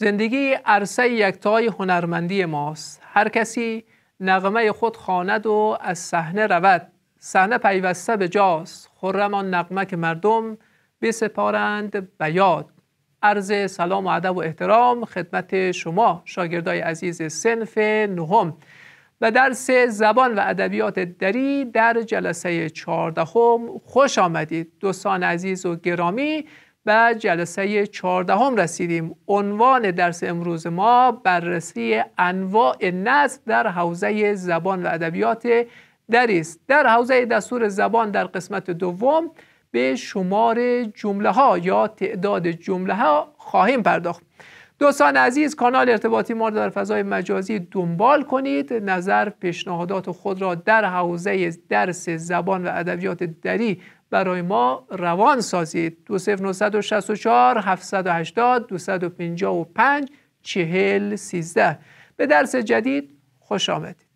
زندگی عرصه یکتای هنرمندی ماست هر کسی نغمه خود خواند و از صحنه رود صحنه پیوسته به جاست خرمان نغمه که مردم بسپارند به یاد عرض سلام و ادب و احترام خدمت شما شاگردای عزیز سنف نهم و درس زبان و ادبیات دری در جلسه چهاردهم خوش آمدید دوستان عزیز و گرامی و جلسه چهاردهم رسیدیم عنوان درس امروز ما بررسی انواع نصب در حوزه زبان و ادبیات دری است در حوزه دستور زبان در قسمت دوم به شمار جمله ها یا تعداد جمله ها خواهیم پرداخت دوستان عزیز کانال ارتباطی ما در فضای مجازی دنبال کنید نظر پیشنهادات خود را در حوزه درس زبان و ادبیات دری برای ما روان سازید 2964 780 255 40 13 به درس جدید خوش آمدید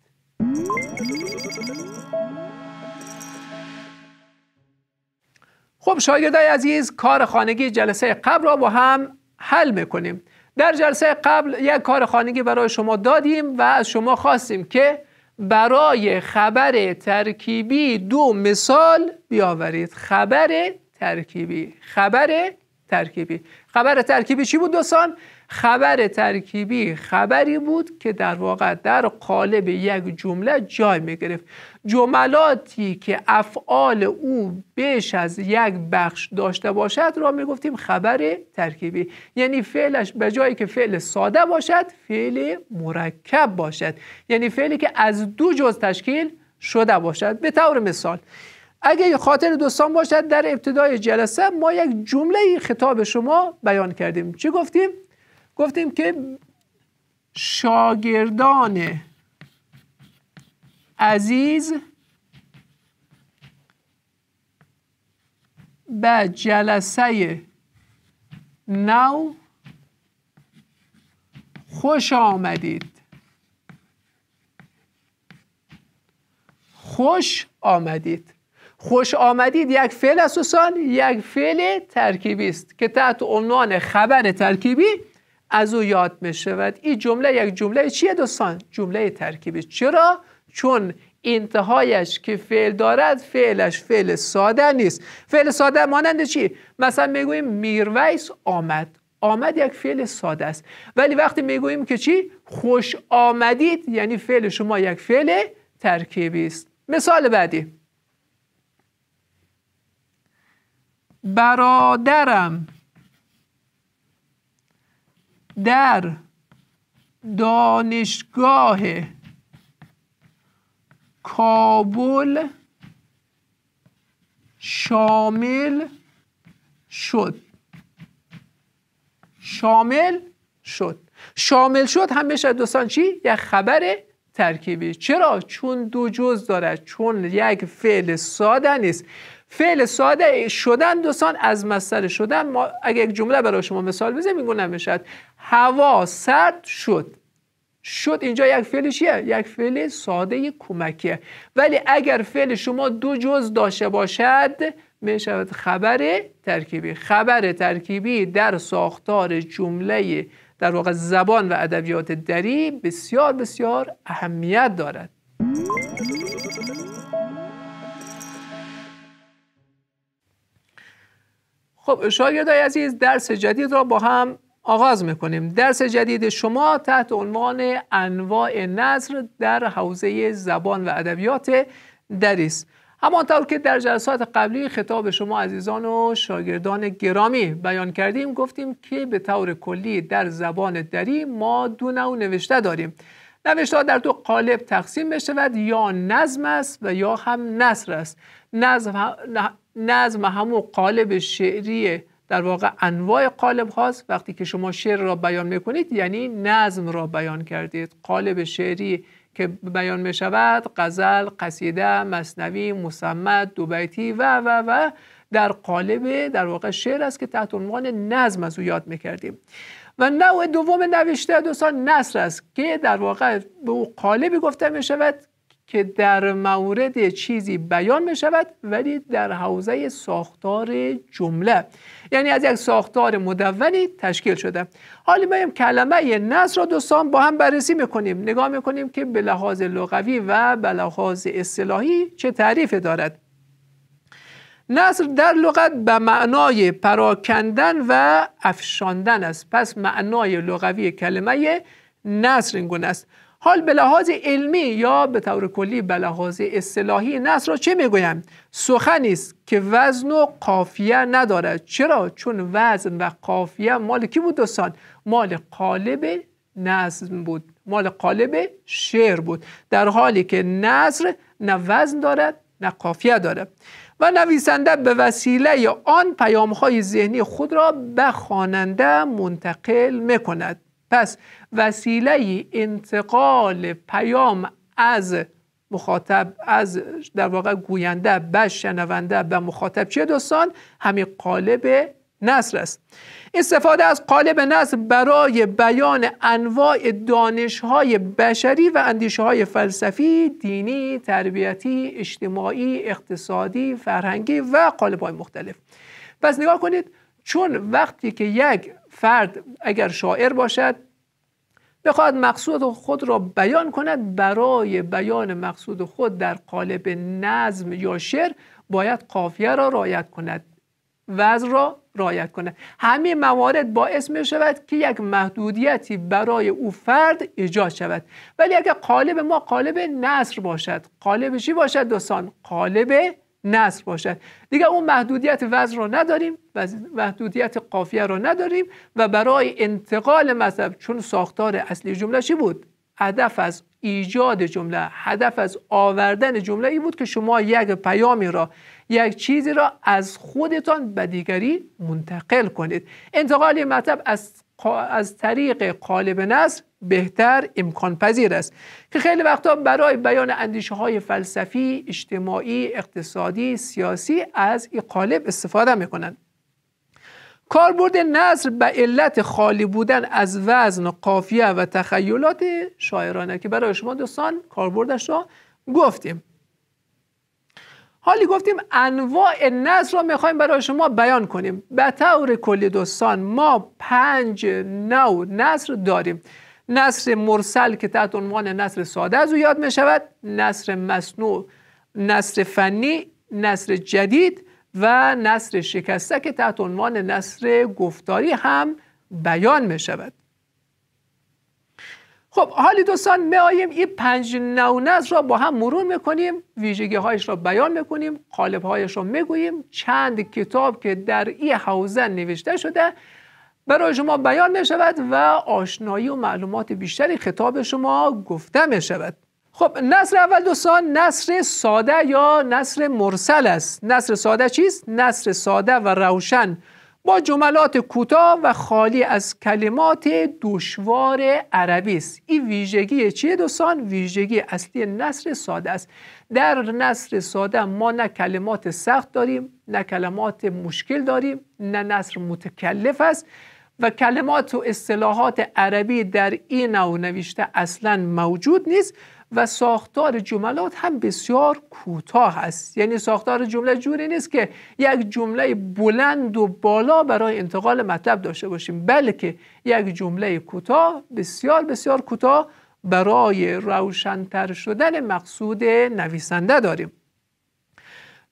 خب شاگردای عزیز کار خانگی جلسه قبل را با هم حل میکنیم در جلسه قبل یک کار خانگی برای شما دادیم و از شما خواستیم که برای خبر ترکیبی دو مثال بیاورید خبر ترکیبی خبر ترکیبی خبر ترکیبی چی بود دوستان خبر ترکیبی خبری بود که در واقع در قالب یک جمله جای می گرفت جملاتی که افعال او بیش از یک بخش داشته باشد را می گفتیم خبر ترکیبی یعنی فعلش به جایی که فعل ساده باشد فعل مرکب باشد یعنی فعلی که از دو جز تشکیل شده باشد به طور مثال اگه خاطر دوستان باشد در ابتدای جلسه ما یک جمله خطاب شما بیان کردیم چی گفتیم؟ گفتیم که شاگردان عزیز به جلسه نو خوش آمدید خوش آمدید خوش آمدید یک فعل اساسان یک فعل ترکیبی است که تحت عنوان خبر ترکیبی از او یاد می شود این جمله یک جمله چیه دوستان جمله ترکیبی چرا چون انتهایش که فعل دارد فعلش فعل ساده نیست فعل ساده مانند چی مثلا میگوییم میرویس آمد آمد یک فعل ساده است ولی وقتی میگوییم که چی خوش آمدید یعنی فعل شما یک فعل ترکیبی است مثال بعدی برادرم در دانشگاه کابل شامل شد شامل شد شامل شد هم بشه دوستان چی؟ یک خبر ترکیبی چرا؟ چون دو جز دارد چون یک فعل ساده نیست فعل ساده شدن دوستان از مصدر شدن ما یک جمله برای شما مثال بزنیم میگونم نمیشد هوا سرد شد شد اینجا یک فعل چیه یک فعل ساده کمکیه ولی اگر فعل شما دو جز داشته باشد میشود خبر ترکیبی خبر ترکیبی در ساختار جمله در واقع زبان و ادبیات دری بسیار بسیار اهمیت دارد خب شاگردای عزیز درس جدید را با هم آغاز میکنیم درس جدید شما تحت عنوان انواع نظر در حوزه زبان و ادبیات دریس همانطور که در جلسات قبلی خطاب شما عزیزان و شاگردان گرامی بیان کردیم گفتیم که به طور کلی در زبان دری ما دو نوع نوشته داریم نوشته در دو قالب تقسیم بشود یا نظم است و یا هم نصر است نظم, نظم همون قالب شعری در واقع انواع قالب هاست وقتی که شما شعر را بیان میکنید یعنی نظم را بیان کردید قالب شعری که بیان می شود غزل قصیده مصنوی مصمد دوبیتی و و و در قالب در واقع شعر است که تحت عنوان نظم از او یاد میکردیم و نوع دوم نوشته دوستان نصر است که در واقع به او قالبی گفته می شود که در مورد چیزی بیان شود ولی در حوزه ساختار جمله یعنی از یک ساختار مدونی تشکیل شده حالا ما کلمه نصر و دوستان با هم بررسی میکنیم نگاه میکنیم که به لحاظ لغوی و به لحاظ اصطلاحی چه تعریف دارد نصر در لغت به معنای پراکندن و افشاندن است پس معنای لغوی کلمه نصر این گونه است حال به لحاظ علمی یا به طور کلی به لحاظ اصطلاحی نصر را چه میگویم سخنی است که وزن و قافیه ندارد چرا چون وزن و قافیه مال کی بود دوستان مال قالب نظم بود مال قالب شعر بود در حالی که نصر نه وزن دارد نه قافیه دارد و نویسنده به وسیله آن پیامهای ذهنی خود را به خواننده منتقل میکند پس وسیله انتقال پیام از مخاطب از در واقع گوینده به شنونده به مخاطب چه دوستان همین قالب نصر است استفاده از قالب نصر برای بیان انواع دانش بشری و اندیشه های فلسفی، دینی، تربیتی، اجتماعی، اقتصادی، فرهنگی و قالب های مختلف پس نگاه کنید چون وقتی که یک فرد اگر شاعر باشد بخواهد مقصود خود را بیان کند برای بیان مقصود خود در قالب نظم یا شعر باید قافیه را رایت کند وزن را رایت کند همه موارد باعث می شود که یک محدودیتی برای او فرد ایجاد شود ولی اگر قالب ما قالب نصر باشد قالب چی باشد دوستان قالب نصر باشد دیگه اون محدودیت وزن را نداریم و محدودیت قافیه را نداریم و برای انتقال مطلب چون ساختار اصلی جمله چی بود هدف از ایجاد جمله هدف از آوردن جمله ای بود که شما یک پیامی را یک چیزی را از خودتان به دیگری منتقل کنید انتقال مطلب از, از طریق قالب نصر بهتر امکان پذیر است که خیلی وقتا برای بیان اندیشه های فلسفی، اجتماعی، اقتصادی، سیاسی از این قالب استفاده میکنند کاربرد نصر به علت خالی بودن از وزن قافیه و تخیلات شاعرانه که برای شما دوستان کاربردش را گفتیم حالی گفتیم انواع نصر را میخوایم برای شما بیان کنیم به طور کلی دوستان ما پنج نوع نصر داریم نصر مرسل که تحت عنوان نصر ساده از او یاد می شود نصر مصنوع نصر فنی نصر جدید و نصر شکسته که تحت عنوان نصر گفتاری هم بیان می شود خب حالی دوستان می آییم این پنج نو نصر را با هم مرور میکنیم ویژگی هایش را بیان میکنیم قالب هایش را میگوییم چند کتاب که در این حوزه نوشته شده برای شما بیان می شود و آشنایی و معلومات بیشتری خطاب شما گفته می شود خب نصر اول دوستان نصر ساده یا نصر مرسل است نصر ساده چیست؟ نصر ساده و روشن با جملات کوتاه و خالی از کلمات دشوار عربی است این ویژگی چیه دوستان ویژگی اصلی نصر ساده است در نصر ساده ما نه کلمات سخت داریم نه کلمات مشکل داریم نه نصر متکلف است و کلمات و اصطلاحات عربی در این نوع نوشته اصلا موجود نیست و ساختار جملات هم بسیار کوتاه است یعنی ساختار جمله جوری نیست که یک جمله بلند و بالا برای انتقال مطلب داشته باشیم بلکه یک جمله کوتاه بسیار بسیار کوتاه برای روشنتر شدن مقصود نویسنده داریم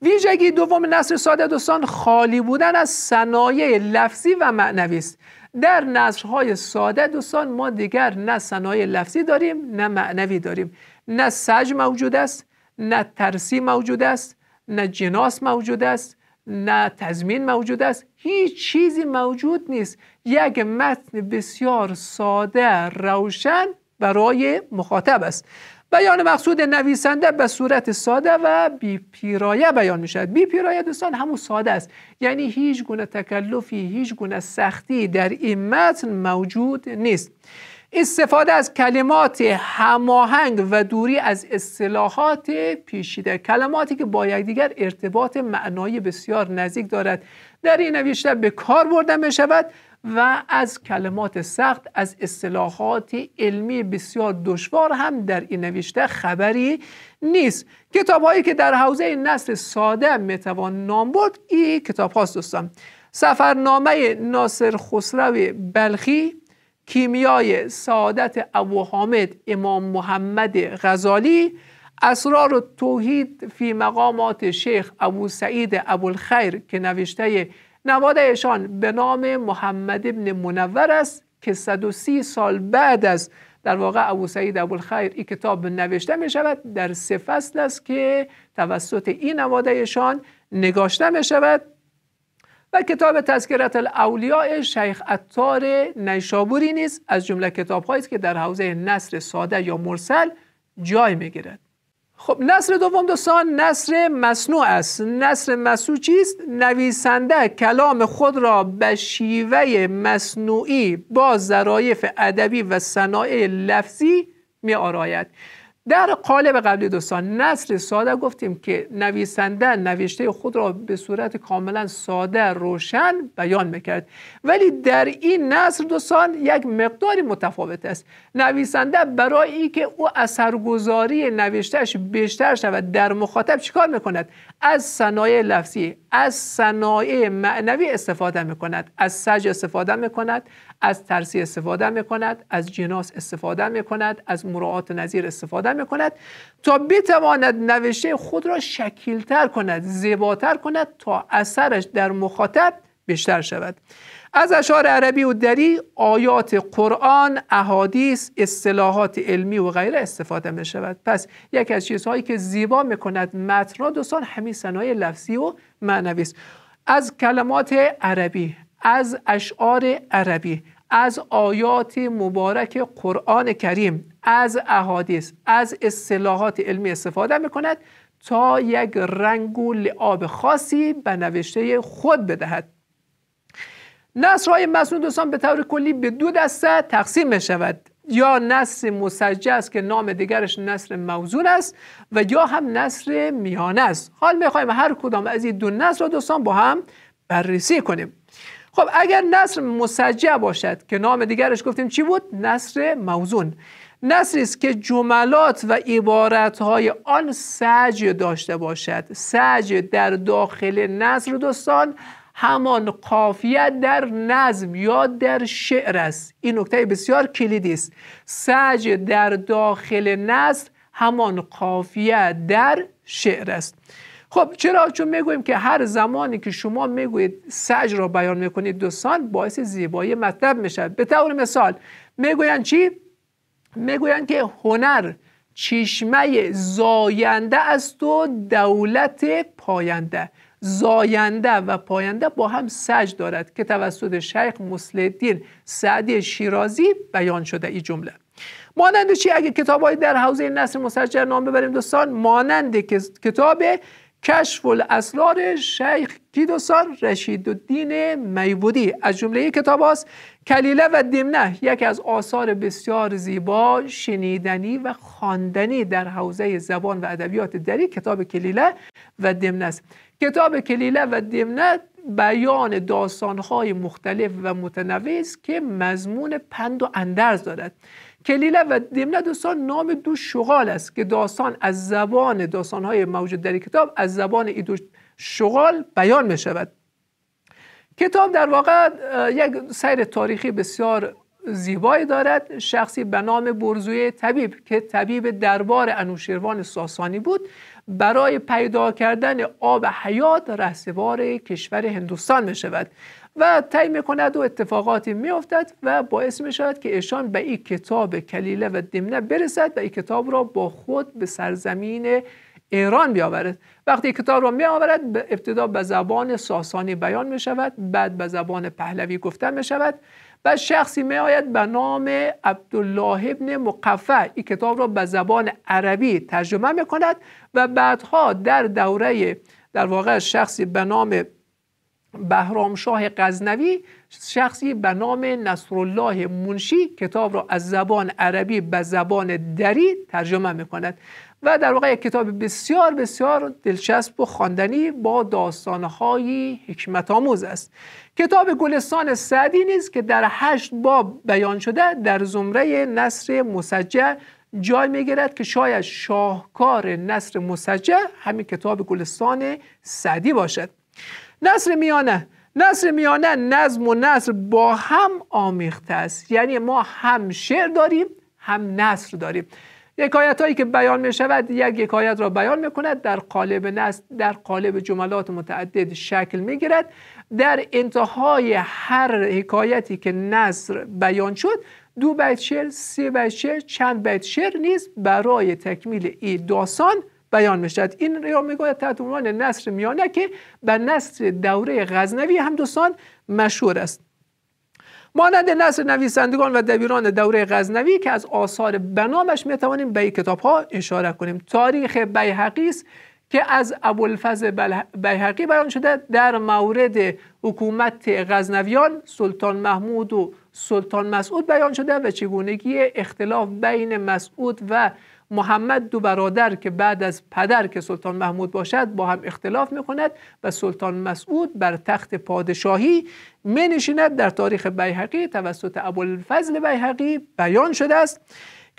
ویژگی دوم نصر ساده دوستان خالی بودن از صنایع لفظی و معنوی است در نصرهای ساده دوستان ما دیگر نه صنایع لفظی داریم نه معنوی داریم نه سج موجود است نه ترسی موجود است نه جناس موجود است نه تضمین موجود است هیچ چیزی موجود نیست یک متن بسیار ساده روشن برای مخاطب است بیان مقصود نویسنده به صورت ساده و بی پیرایه بیان می شود بی پیرایه دوستان همون ساده است یعنی هیچ گونه تکلفی هیچ گونه سختی در این متن موجود نیست استفاده از کلمات هماهنگ و دوری از اصطلاحات پیشیده. کلماتی که با یکدیگر ارتباط معنایی بسیار نزدیک دارد در این نوشته به کار برده می شود و از کلمات سخت از اصطلاحات علمی بسیار دشوار هم در این نوشته خبری نیست کتاب هایی که در حوزه نسل ساده میتوان نام برد ای کتاب هاست دوستان سفرنامه ناصر خسرو بلخی کیمیای سعادت ابو حامد امام محمد غزالی اسرار توحید فی مقامات شیخ ابو سعید الخیر که نوشته نواد به نام محمد ابن منور است که 130 سال بعد از در واقع ابو سعید ابوالخیر این کتاب نوشته می شود در سه فصل است که توسط این نوادهشان نگاشته می شود و کتاب تذکرت الاولیاء شیخ عطار نیشابوری نیز از جمله کتاب است که در حوزه نصر ساده یا مرسل جای می گیرد خب نصر دوم دوستان نصر مصنوع است نصر مصنوع چیست نویسنده کلام خود را به شیوه مصنوعی با ظرایف ادبی و صنایع لفظی می آراید در قالب قبلی دوستان نصر ساده گفتیم که نویسنده نوشته خود را به صورت کاملا ساده روشن بیان میکرد ولی در این نصر دوستان یک مقداری متفاوت است نویسنده برای اینکه او اثرگذاری نوشتهش بیشتر شود در مخاطب چیکار میکند از صنایع لفظی از صنایع معنوی استفاده میکند از سج استفاده میکند از ترسی استفاده میکند از جناس استفاده میکند از مراعات نظیر استفاده میکند تا بتواند نوشته خود را شکیلتر کند زیباتر کند تا اثرش در مخاطب بیشتر شود از اشعار عربی و دری آیات قرآن، احادیث، اصطلاحات علمی و غیره استفاده می شود. پس یکی از چیزهایی که زیبا می کند متن را دوستان همین صنایع لفظی و معنوی است. از کلمات عربی از اشعار عربی از آیات مبارک قرآن کریم از احادیث از اصطلاحات علمی استفاده میکند تا یک رنگ و لعاب خاصی به نوشته خود بدهد نصرهای مسنون دوستان به طور کلی به دو دسته تقسیم می شود یا نصر مسجع است که نام دیگرش نصر موزون است و یا هم نصر میانه است حال میخوایم هر کدام از این دو نصر را دوستان با هم بررسی کنیم خب اگر نصر مسجع باشد که نام دیگرش گفتیم چی بود نصر موزون نصری است که جملات و عبارتهای آن سج داشته باشد سج در داخل نصر دوستان همان قافیه در نظم یا در شعر است این نکته بسیار کلیدی است سج در داخل نصر همان قافیه در شعر است خب چرا چون میگوییم که هر زمانی که شما میگویید سج را بیان میکنید دوستان باعث زیبایی مطلب میشد به طور مثال میگویند چی میگویند که هنر چشمه زاینده است و دولت پاینده زاینده و پاینده با هم سج دارد که توسط شیخ مسلدین سعدی شیرازی بیان شده این جمله مانند چی اگه کتابای در حوزه نصر مسجر نام ببریم دوستان مانند کتاب کشف الاسرار شیخ کیدوسان رشید الدین میبودی از جمله کتاب است کلیله و دیمنه یکی از آثار بسیار زیبا شنیدنی و خواندنی در حوزه زبان و ادبیات دری کتاب کلیله و دیمنه است کتاب کلیله و دیمنه بیان داستانهای مختلف و متنوع است که مضمون پند و اندرز دارد کلیله و دیمنه دوستان نام دو شغال است که داستان از زبان داستانهای موجود در کتاب از زبان این دو شغال بیان می شود کتاب در واقع یک سیر تاریخی بسیار زیبایی دارد شخصی به نام برزوی طبیب که طبیب دربار انوشیروان ساسانی بود برای پیدا کردن آب حیات رهسوار کشور هندوستان می شود و می میکند و اتفاقاتی میافتد و باعث میشود که ایشان به این کتاب کلیله و دمنه برسد و این کتاب را با خود به سرزمین ایران بیاورد وقتی کتاب را می آورد ابتدا به زبان ساسانی بیان می شود بعد به زبان پهلوی گفته می شود بعد شخصی می آید به نام عبدالله ابن مقفع این کتاب را به زبان عربی ترجمه می کند و بعدها در دوره در واقع شخصی به نام بهرام شاه غزنوی شخصی به نام نصرالله منشی کتاب را از زبان عربی به زبان دری ترجمه میکند و در واقع یک کتاب بسیار بسیار دلچسب و خواندنی با داستانهای حکمت آموز است کتاب گلستان سعدی نیز که در هشت باب بیان شده در زمره نصر مسجع جای میگیرد که شاید شاهکار نصر مسجع همین کتاب گلستان سعدی باشد نصر میانه نصر میانه نظم و نصر با هم آمیخته است یعنی ما هم شعر داریم هم نصر داریم حکایت هایی که بیان می شود یک حکایت را بیان می کند در قالب نصر در قالب جملات متعدد شکل می گیرد در انتهای هر حکایتی که نصر بیان شد دو بیت شعر سه بیت شعر چند بیت شعر نیز برای تکمیل ای داستان بیان میشد این ریام میگوید تحت عنوان نصر میانه که به نصر دوره غزنوی هم دوستان مشهور است مانند نصر نویسندگان و دبیران دوره غزنوی که از آثار بنامش میتوانیم به کتاب ها اشاره کنیم تاریخ بیهقی است که از ابوالفضل بله- بیهقی بیان شده در مورد حکومت غزنویان سلطان محمود و سلطان مسعود بیان شده و چگونگی اختلاف بین مسعود و محمد دو برادر که بعد از پدر که سلطان محمود باشد با هم اختلاف میکند و سلطان مسعود بر تخت پادشاهی می در تاریخ بیهقی توسط ابوالفضل بیهقی بیان شده است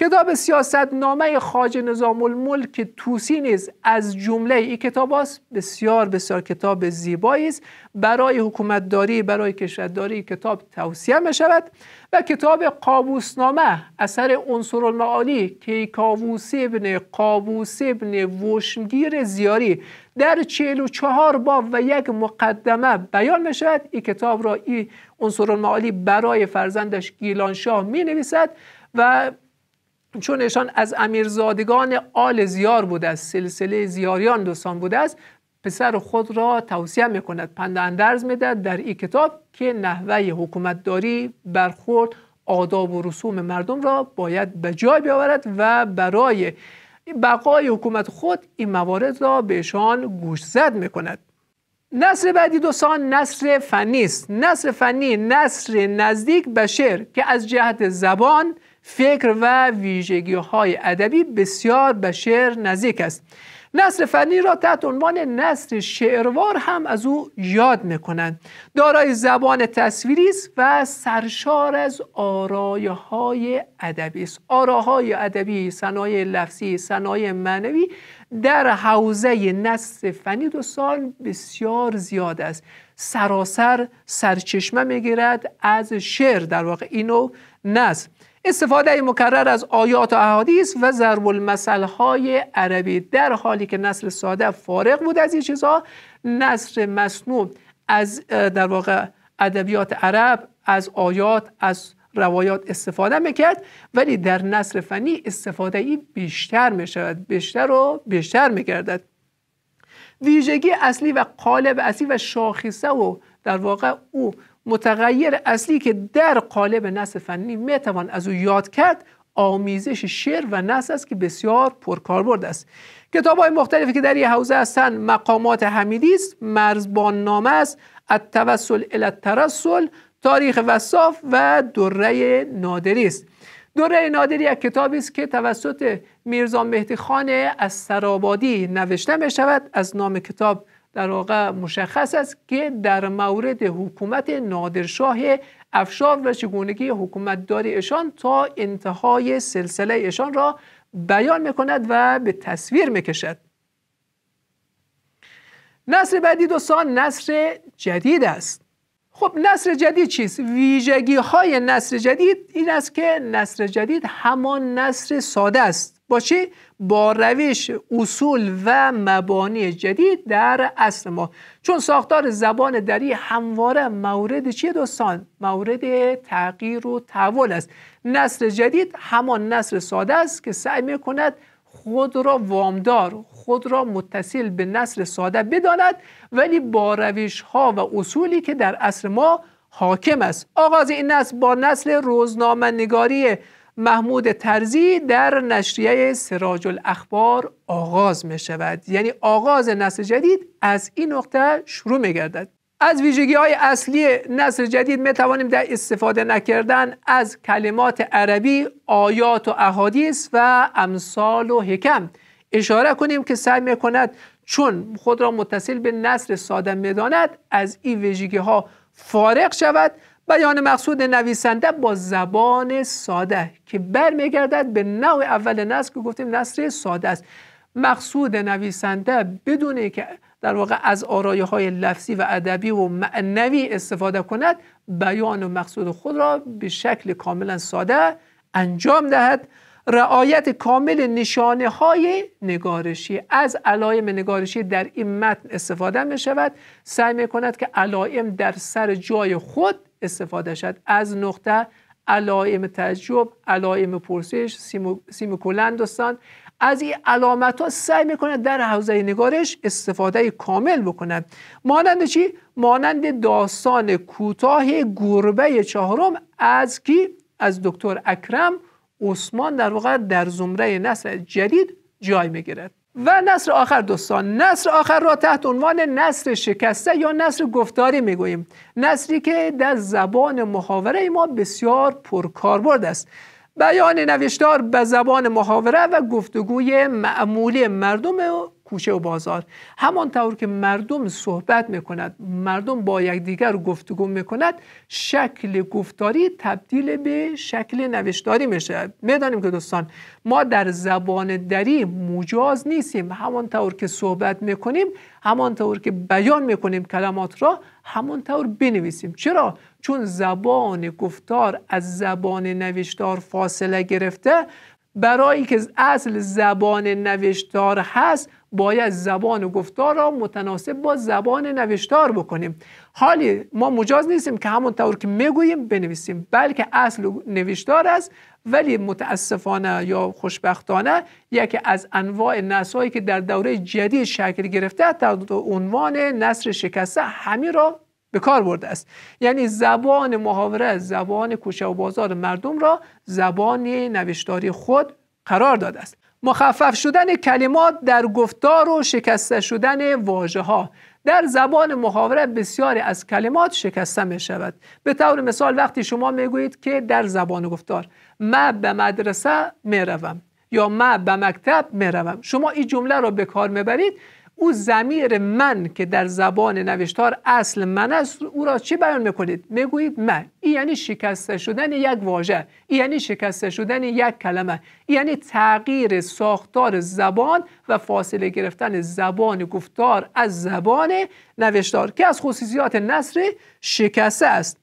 کتاب سیاست نامه خاج نظام الملک توسی نیز از جمله این کتاب است بسیار بسیار کتاب زیبایی است برای حکومتداری برای کشورداری کتاب توصیه می شود و کتاب قابوس نامه اثر عنصر المعالی که کاووس ابن قابوس ابن وشنگیر زیاری در و چهار باب و یک مقدمه بیان می شود این کتاب را این عنصر المعالی برای فرزندش گیلانشاه می نویسد و چون ایشان از امیرزادگان آل زیار بوده است سلسله زیاریان دوستان بوده است پسر خود را توصیه میکند پند اندرز میدهد در این کتاب که نحوه حکومتداری برخورد آداب و رسوم مردم را باید به جای بیاورد و برای بقای حکومت خود این موارد را بهشان گوش زد میکند نصر بعدی دوستان نصر فنی است نصر فنی نصر نزدیک به شعر که از جهت زبان فکر و ویژگی های ادبی بسیار به شعر نزدیک است نصر فنی را تحت عنوان نصر شعروار هم از او یاد میکنند دارای زبان تصویری است و سرشار از آرای های ادبی است آراهای ادبی صنایع لفظی صنایع معنوی در حوزه نصر فنی دو سال بسیار زیاد است سراسر سرچشمه میگیرد از شعر در واقع اینو نصر استفاده مکرر از آیات و احادیث و ضرب المثل های عربی در حالی که نصر ساده فارغ بود از این چیزها نصر مصنوع از در واقع ادبیات عرب از آیات از روایات استفاده میکرد ولی در نصر فنی استفاده ای بیشتر میشود بیشتر و بیشتر میگردد ویژگی اصلی و قالب اصلی و شاخصه و در واقع او متغیر اصلی که در قالب نصف فنی میتوان از او یاد کرد آمیزش شعر و نصف است که بسیار پرکاربرد است کتاب های مختلفی که در این حوزه هستند مقامات حمیدی است مرزبان نامه است التوسل الی ترسل، تاریخ وصاف و دوره نادری است دوره نادری یک کتابی است که توسط میرزا مهدی خان از سرابادی نوشته می از نام کتاب در واقع مشخص است که در مورد حکومت نادرشاه افشار و چگونگی داری اشان تا انتهای سلسله اشان را بیان میکند و به تصویر میکشد نصر بعدی دوستان نصر جدید است خب نصر جدید چیست؟ ویژگی های نصر جدید این است که نصر جدید همان نصر ساده است با با روش اصول و مبانی جدید در اصل ما چون ساختار زبان دری همواره مورد چیه دوستان؟ مورد تغییر و تحول است نصر جدید همان نصر ساده است که سعی می کند خود را وامدار خود را متصل به نصر ساده بداند ولی با روش ها و اصولی که در اصل ما حاکم است آغاز این نصر با نسل روزنامه نگاریه محمود ترزی در نشریه سراج الاخبار آغاز می شود یعنی آغاز نسل جدید از این نقطه شروع می گردد از ویژگی های اصلی نسل جدید می توانیم در استفاده نکردن از کلمات عربی آیات و احادیث و امثال و حکم اشاره کنیم که سعی می کند چون خود را متصل به نسل ساده می داند از این ویژگی ها فارغ شود بیان مقصود نویسنده با زبان ساده که برمیگردد به نوع اول نصر که گفتیم نصر ساده است مقصود نویسنده بدون که در واقع از آرایه های لفظی و ادبی و معنوی استفاده کند بیان و مقصود خود را به شکل کاملا ساده انجام دهد رعایت کامل نشانه های نگارشی از علایم نگارشی در این متن استفاده می شود سعی می کند که علائم در سر جای خود استفاده شد از نقطه علائم تعجب علائم پرسش سیم دوستان از این علامت ها سعی میکنه در حوزه نگارش استفاده کامل بکنه مانند چی؟ مانند داستان کوتاه گربه چهارم از کی؟ از دکتر اکرم عثمان در واقع در زمره نسل جدید جای میگیرد و نصر آخر دوستان نصر آخر را تحت عنوان نصر شکسته یا نصر گفتاری میگوییم نصری که در زبان محاوره ما بسیار پرکاربرد است بیان نوشتار به زبان محاوره و گفتگوی معمولی مردم کوچه و بازار همانطور که مردم صحبت میکند مردم با یکدیگر گفتگو میکند شکل گفتاری تبدیل به شکل نوشتاری میشه میدانیم که دوستان ما در زبان دری مجاز نیستیم همانطور که صحبت میکنیم همانطور که بیان میکنیم کلمات را همانطور بنویسیم چرا چون زبان گفتار از زبان نوشتار فاصله گرفته برای که اصل زبان نوشتار هست باید زبان و گفتار را متناسب با زبان نوشتار بکنیم حالی ما مجاز نیستیم که همون طور که میگوییم بنویسیم بلکه اصل نوشتار است ولی متاسفانه یا خوشبختانه یکی از انواع نسایی که در دوره جدید شکل گرفته تحت عنوان نصر شکسته همین را به کار برده است یعنی زبان محاوره زبان کوچه و بازار مردم را زبان نوشتاری خود قرار داده است مخفف شدن کلمات در گفتار و شکسته شدن واژه ها در زبان محاوره بسیاری از کلمات شکسته می شود به طور مثال وقتی شما می گویید که در زبان گفتار ما به مدرسه می روم یا ما به مکتب می روم شما این جمله را به کار می برید او زمیر من که در زبان نوشتار اصل من است او را چه بیان میکنید میگویید من این یعنی شکسته شدن یک واژه این یعنی شکسته شدن یک کلمه این یعنی تغییر ساختار زبان و فاصله گرفتن زبان گفتار از زبان نوشتار که از خصوصیات نصر شکسته است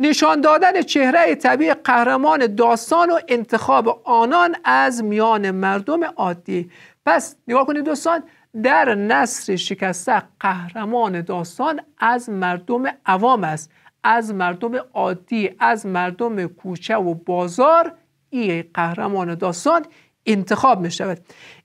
نشان دادن چهره طبیعی قهرمان داستان و انتخاب آنان از میان مردم عادی پس نگاه کنید دوستان در نصر شکسته قهرمان داستان از مردم عوام است از مردم عادی از مردم کوچه و بازار این قهرمان داستان انتخاب می شود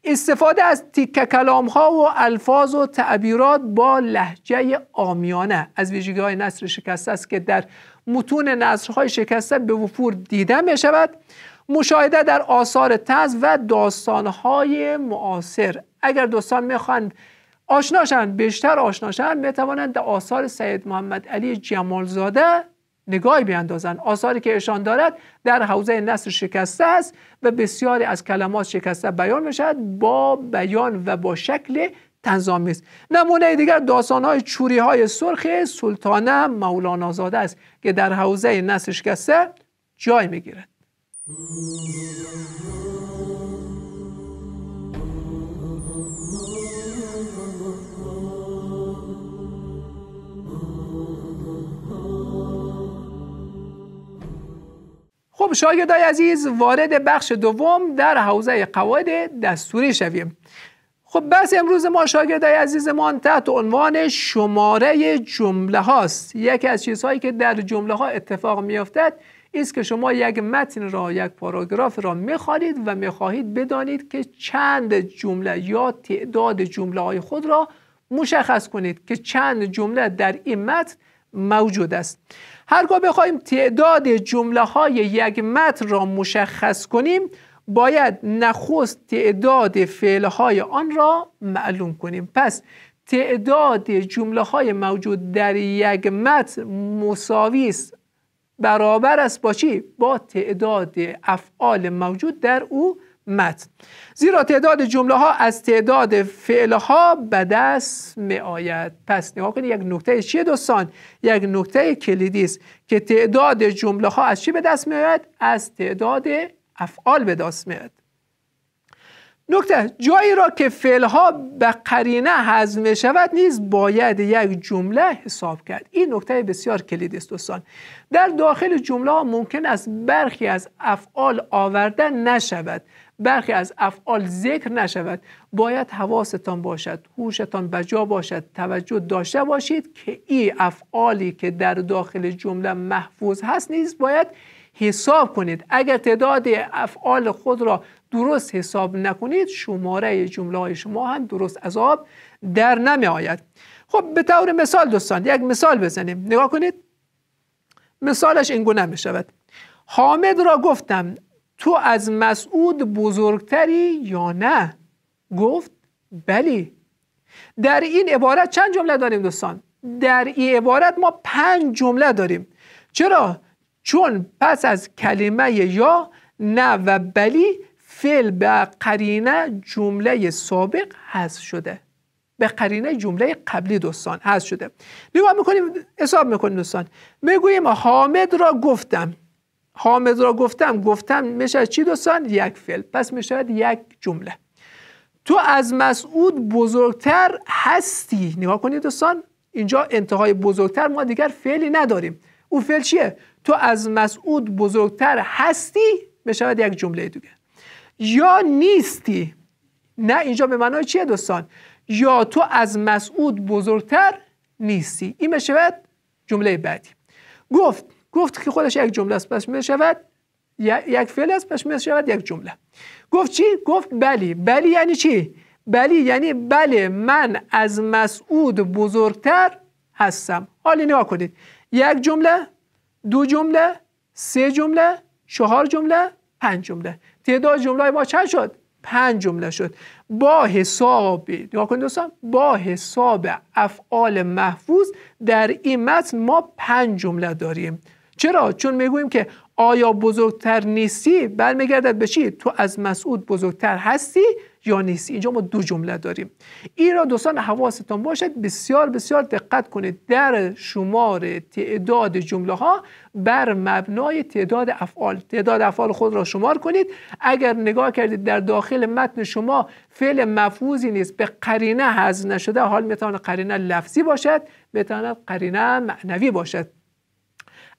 استفاده از تیکه کلام ها و الفاظ و تعبیرات با لحجه آمیانه از ویژگی های نصر شکسته است که در متون نصرهای شکسته به وفور دیده می شود مشاهده در آثار تز و داستانهای معاصر اگر دوستان میخوان آشناشن بیشتر آشناشن میتوانند به آثار سید محمد علی جمالزاده نگاهی بیاندازند آثاری که اشان دارد در حوزه نصر شکسته است و بسیاری از کلمات شکسته بیان میشود با بیان و با شکل است. نمونه دیگر های چوری های سرخ سلطانه مولانا زاده است که در حوزه نصر شکسته جای میگیرد خب شاگردای عزیز وارد بخش دوم در حوزه قواعد دستوری شویم خب بس امروز ما شاگردای عزیزمان تحت عنوان شماره جمله هاست یکی از چیزهایی که در جمله ها اتفاق میافتد است که شما یک متن را یک پاراگراف را میخوانید و میخواهید بدانید که چند جمله یا تعداد جمله های خود را مشخص کنید که چند جمله در این متن موجود است هرگاه بخوایم تعداد جمله های یک متن را مشخص کنیم باید نخست تعداد فعل های آن را معلوم کنیم پس تعداد جمله های موجود در یک متن مساوی است برابر است با چی با تعداد افعال موجود در او متن زیرا تعداد جمله ها از تعداد فعل ها به دست می آید پس نگاه کنید یک نکته چیه دوستان یک نکته کلیدی است که تعداد جمله ها از چی به دست می آید از تعداد افعال به دست می آید نکته جایی را که فعل ها به قرینه حذف می شود نیز باید یک جمله حساب کرد این نکته بسیار کلیدی است دوستان در داخل جمله ها ممکن است برخی از افعال آورده نشود برخی از افعال ذکر نشود باید حواستان باشد هوشتان بجا باشد توجه داشته باشید که این افعالی که در داخل جمله محفوظ هست نیز باید حساب کنید اگر تعداد افعال خود را درست حساب نکنید شماره جمله های شما هم درست از آب در نمی آید خب به طور مثال دوستان یک مثال بزنیم نگاه کنید مثالش اینگونه می شود حامد را گفتم تو از مسعود بزرگتری یا نه گفت بلی در این عبارت چند جمله داریم دوستان در این عبارت ما پنج جمله داریم چرا چون پس از کلمه یا نه و بلی فعل به قرینه جمله سابق هست شده به قرینه جمله قبلی دوستان هست شده نگاه میکنیم حساب میکنیم دوستان میگوییم حامد را گفتم حامد را گفتم گفتم میشه چی دوستان یک فعل پس میشه یک جمله تو از مسعود بزرگتر هستی نگاه کنید دوستان اینجا انتهای بزرگتر ما دیگر فعلی نداریم او فعل چیه تو از مسعود بزرگتر هستی میشود یک جمله دیگه یا نیستی نه اینجا به معنای چیه دوستان یا تو از مسعود بزرگتر نیستی این میشه جمله بعدی گفت گفت که خودش یک جمله است پس شود یک فعل است پس شود یک جمله گفت چی گفت بلی بلی یعنی چی بلی یعنی بله من از مسعود بزرگتر هستم حالا نگاه کنید یک جمله دو جمله سه جمله چهار جمله پنج جمله تعداد جمله ما چند شد پنج جمله شد با حساب نگاه با حساب افعال محفوظ در این متن ما پنج جمله داریم چرا چون میگویم که آیا بزرگتر نیستی برمیگردد به چی تو از مسعود بزرگتر هستی یا نیستی اینجا ما دو جمله داریم این را دوستان حواستان باشد بسیار بسیار دقت کنید در شمار تعداد جمله ها بر مبنای تعداد افعال تعداد افعال خود را شمار کنید اگر نگاه کردید در داخل متن شما فعل مفوزی نیست به قرینه حذف نشده حال میتواند قرینه لفظی باشد میتواند قرینه معنوی باشد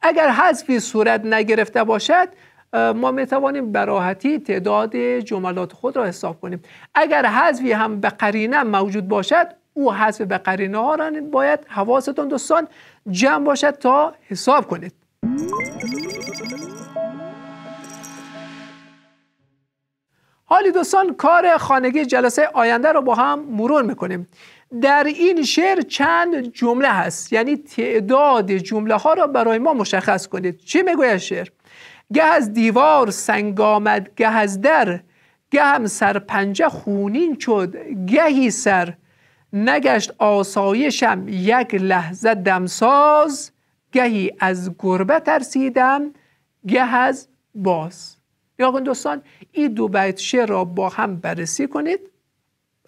اگر حذفی صورت نگرفته باشد ما می توانیم براحتی تعداد جملات خود را حساب کنیم اگر حذفی هم به قرینه موجود باشد او حذف به قرینه ها را باید حواستان دوستان جمع باشد تا حساب کنید حالی دوستان کار خانگی جلسه آینده را با هم مرور میکنیم در این شعر چند جمله هست یعنی تعداد جمله ها را برای ما مشخص کنید چی میگوید شعر گه از دیوار سنگ آمد گه از در گه هم پنجه خونین شد گهی سر نگشت آسایشم یک لحظه دمساز گهی از گربه ترسیدم گه از باز یا دوستان این دو بیت شعر را با هم بررسی کنید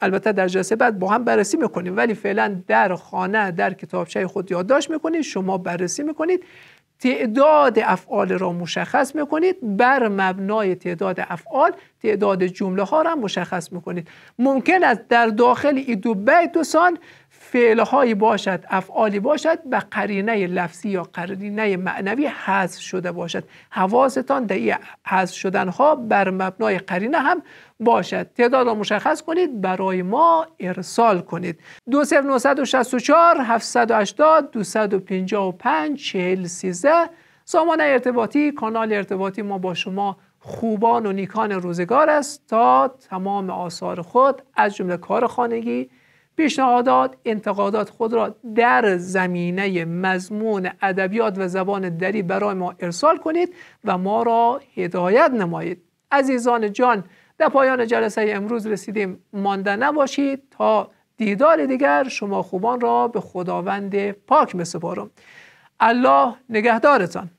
البته در جلسه بعد با هم بررسی میکنیم ولی فعلا در خانه در کتابچه خود یادداشت میکنید شما بررسی میکنید تعداد افعال را مشخص میکنید بر مبنای تعداد افعال تعداد جمله ها را مشخص میکنید ممکن است در داخل این دو بیت فعلهایی باشد افعالی باشد به قرینه لفظی یا قرینه معنوی حذف شده باشد حواستان در این حذف شدن ها بر مبنای قرینه هم باشد تعداد را مشخص کنید برای ما ارسال کنید 2964 780 255 413 سامانه ارتباطی کانال ارتباطی ما با شما خوبان و نیکان روزگار است تا تمام آثار خود از جمله کار خانگی پیشنهادات انتقادات خود را در زمینه مضمون ادبیات و زبان دری برای ما ارسال کنید و ما را هدایت نمایید عزیزان جان در پایان جلسه امروز رسیدیم مانده نباشید تا دیدار دیگر شما خوبان را به خداوند پاک می الله نگهدارتان